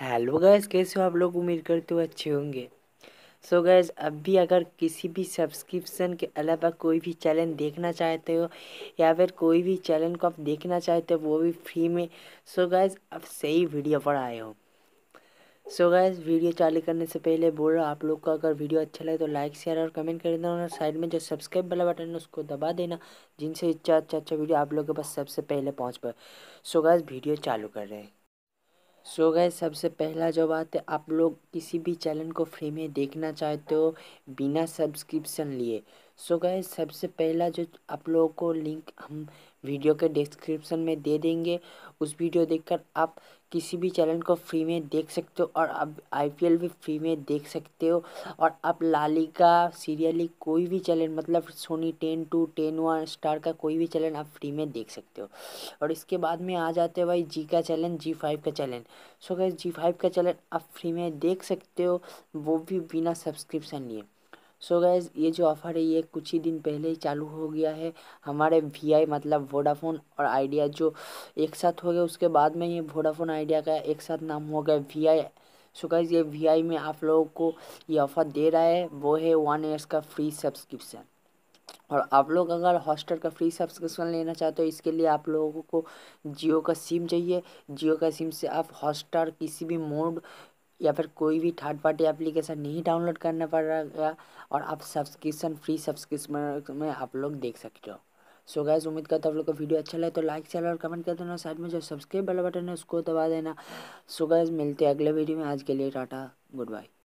hello guys कैसे हो आप लोग उम्मीद करते हो अच्छे होंगे सो so गैस अब भी अगर किसी भी सब्सक्रिप्शन के अलावा कोई भी चैनल देखना चाहते हो या फिर कोई भी चैनल को आप देखना चाहते हो वो भी फ्री में सो so गैस अब सही वीडियो पर आए हो सो so गैस वीडियो चालू करने से पहले बोल रहा आप लोग को अगर वीडियो अच्छा लगे तो लाइक शेयर और कमेंट कर देना और साइड में जो सब्सक्राइब वाला बटन है उसको दबा देना जिनसे अच्छा अच्छा अच्छा वीडियो आप लोग के पास सबसे पहले पहुँच पाए सो गैस वीडियो चालू कर रहे हैं सो so गए सबसे पहला जो बात है आप लोग किसी भी चैनल को फ्री में देखना चाहते हो बिना सब्सक्रिप्शन लिए सो so गए सबसे पहला जो आप लोगों को लिंक हम वीडियो के डिस्क्रिप्शन में दे देंगे उस वीडियो देखकर आप किसी भी चैनल को फ्री में देख सकते हो और आप आईपीएल भी फ्री में देख सकते हो और आप लालिका सीरियली कोई भी चैनल मतलब Sony ten two ten one Star का कोई भी चैनल आप फ्री में देख सकते हो और इसके बाद में आ जाते हो भाई जी का चैनल जी फाइव का channel so guys Zee five का चैनल आप फ्री में देख सकते हो वो भी बिना सब्सक्रिप्शन लिए सो so गैज़ ये जो ऑफ़र है ये कुछ ही दिन पहले ही चालू हो गया है हमारे वी आई मतलब वोडाफोन और आइडिया जो एक साथ हो गया उसके बाद में ये वोडाफोन आइडिया का एक साथ नाम हो गया वी आई सो गैज़ ये वी आई में आप लोगों को ये ऑफ़र दे रहा है वो है वन ईयर्स का फ्री सब्सक्रिप्शन और आप लोग अगर हॉस्टल का फ्री सब्सक्रिप्शन लेना चाहते हो इसके लिए आप लोगों को जियो का सिम चाहिए जियो का सिम से आप हॉस्टल किसी भी मोड या फिर कोई भी थर्ड पार्टी एप्लीकेशन नहीं डाउनलोड करना पड़ेगा और आप सब्सक्रिप्शन फ्री सब्सक्रिप्शन में आप लोग देख सकते हो सो गैस उम्मीद करता हूँ आप लोग को वीडियो अच्छा लगे तो लाइक शेयर और कमेंट कर देना साइड में जो सब्सक्राइब वाला बटन है उसको दबा देना सो गैस मिलते हैं अगले वीडियो में आज के लिए टाटा गुड बाय